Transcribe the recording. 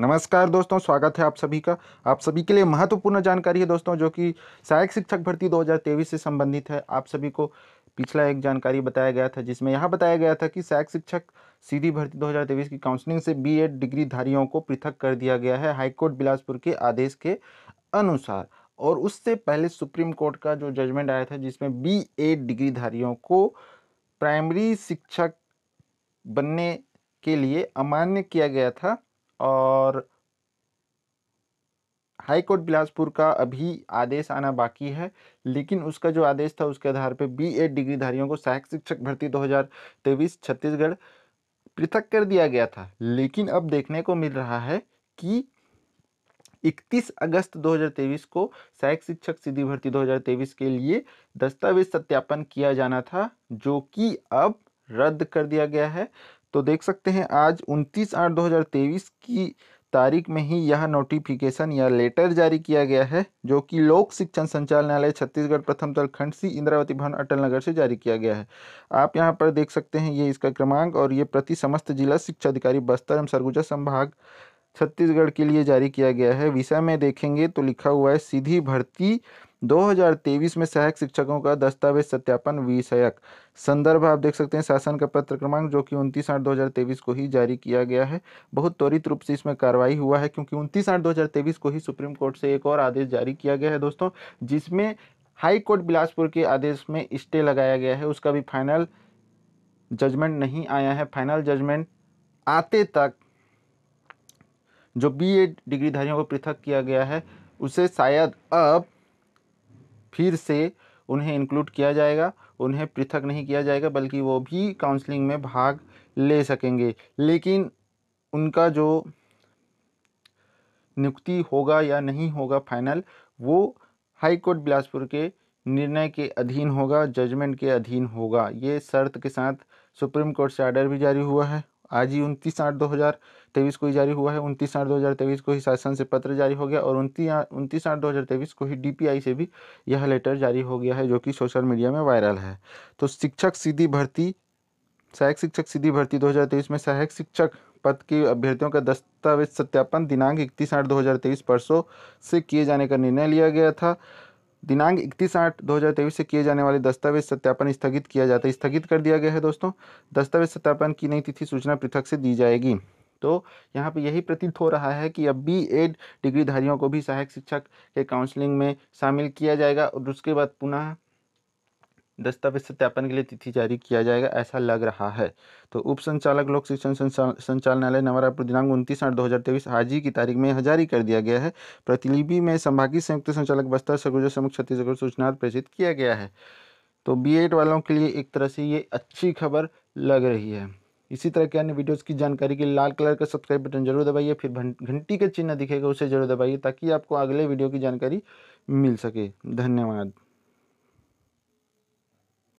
नमस्कार दोस्तों स्वागत है आप सभी का आप सभी के लिए महत्वपूर्ण जानकारी है दोस्तों जो कि सहायक शिक्षक भर्ती 2023 से संबंधित है आप सभी को पिछला एक जानकारी बताया गया था जिसमें यह बताया गया था कि सहायक शिक्षक सीधी भर्ती 2023 की काउंसलिंग से बी डिग्री डिग्रीधारियों को पृथक कर दिया गया है हाईकोर्ट बिलासपुर के आदेश के अनुसार और उससे पहले सुप्रीम कोर्ट का जो जजमेंट आया था जिसमें बी एड डिग्रीधारियों को प्राइमरी शिक्षक बनने के लिए अमान्य किया गया था और हाई कोर्ट बिलासपुर का अभी आदेश आना बाकी है लेकिन उसका जो आदेश था उसके आधार पर बी एड डिग्रीधारियों को सहायक शिक्षक भर्ती 2023 छत्तीसगढ़ पृथक कर दिया गया था लेकिन अब देखने को मिल रहा है कि 31 अगस्त 2023 को सहायक शिक्षक सीधी भर्ती 2023 के लिए दस्तावेज सत्यापन किया जाना था जो कि अब रद्द कर दिया गया है तो देख सकते हैं आज 29 आठ 2023 की तारीख में ही यह नोटिफिकेशन या लेटर जारी किया गया है जो कि लोक शिक्षण संचालनालय छत्तीसगढ़ प्रथम तल खंड सी इंद्रावती भवन अटल नगर से जारी किया गया है आप यहां पर देख सकते हैं ये इसका क्रमांक और ये प्रति समस्त जिला शिक्षा अधिकारी बस्तर एवं सरगुजा संभाग छत्तीसगढ़ के लिए जारी किया गया है विषय में देखेंगे तो लिखा हुआ है सीधी भर्ती 2023 में सहायक शिक्षकों का दस्तावेज सत्यापन विषयक संदर्भ आप देख सकते हैं शासन का पत्र क्रमांक जो कि उनतीस आठ दो को ही जारी किया गया है बहुत त्वरित रूप से इसमें कार्रवाई हुआ है क्योंकि उनतीस आठ दो को ही सुप्रीम कोर्ट से एक और आदेश जारी किया गया है दोस्तों जिसमें हाई कोर्ट बिलासपुर के आदेश में स्टे लगाया गया है उसका भी फाइनल जजमेंट नहीं आया है फाइनल जजमेंट आते तक जो बी डिग्रीधारियों को पृथक किया गया है उसे शायद अब फिर से उन्हें इंक्लूड किया जाएगा उन्हें पृथक नहीं किया जाएगा बल्कि वो भी काउंसलिंग में भाग ले सकेंगे लेकिन उनका जो नियुक्ति होगा या नहीं होगा फाइनल वो हाई कोर्ट बिलासपुर के निर्णय के अधीन होगा जजमेंट के अधीन होगा ये शर्त के साथ सुप्रीम कोर्ट से आर्डर भी जारी हुआ है आज ही उनतीस आठ दो हज़ार तेईस को ही जारी हुआ है उनतीस आठ दो हज़ार तेईस को ही शासन से पत्र जारी हो गया और उनतीस उनतीस आठ दो हज़ार तेईस को ही डीपीआई से भी यह लेटर जारी हो गया है जो कि सोशल मीडिया में वायरल है तो शिक्षक सीधी भर्ती सहायक शिक्षक सीधी भर्ती दो में सहायक शिक्षक पद की अभ्यर्थियों का दस्तावेज सत्यापन दिनांक इकतीस आठ दो परसों से किए जाने का निर्णय लिया गया था दिनांक इकतीस आठ दो हज़ार तेईस से किए जाने वाले दस्तावेज सत्यापन स्थगित किया जाता है स्थगित कर दिया गया है दोस्तों दस्तावेज सत्यापन की नई तिथि सूचना पृथक से दी जाएगी तो यहाँ पे यही प्रतीत हो रहा है कि अब बी एड डिग्रीधारियों को भी सहायक शिक्षक के काउंसलिंग में शामिल किया जाएगा और उसके बाद पुनः दस्तावेज सत्यापन के लिए तिथि जारी किया जाएगा ऐसा लग रहा है तो उप संचालक लोक शिक्षण संचालनालय नवर दिनांक उनतीस आठ दो हज़ार तेईस आज ही की तारीख में यह जारी कर दिया गया है प्रतिलिपि में संभागीय संयुक्त संचालक बस्तर सगुजा समुख छत्तीसगढ़ सूचना प्रेषित किया गया है तो बी वालों के लिए एक तरह से ये अच्छी खबर लग रही है इसी तरह के अन्य वीडियोस की जानकारी के लिए लाल कलर का सब्सक्राइब बटन जरूर दबाइए फिर घंटी का चिन्ह दिखेगा उसे जरूर दबाइए ताकि आपको अगले वीडियो की जानकारी मिल सके धन्यवाद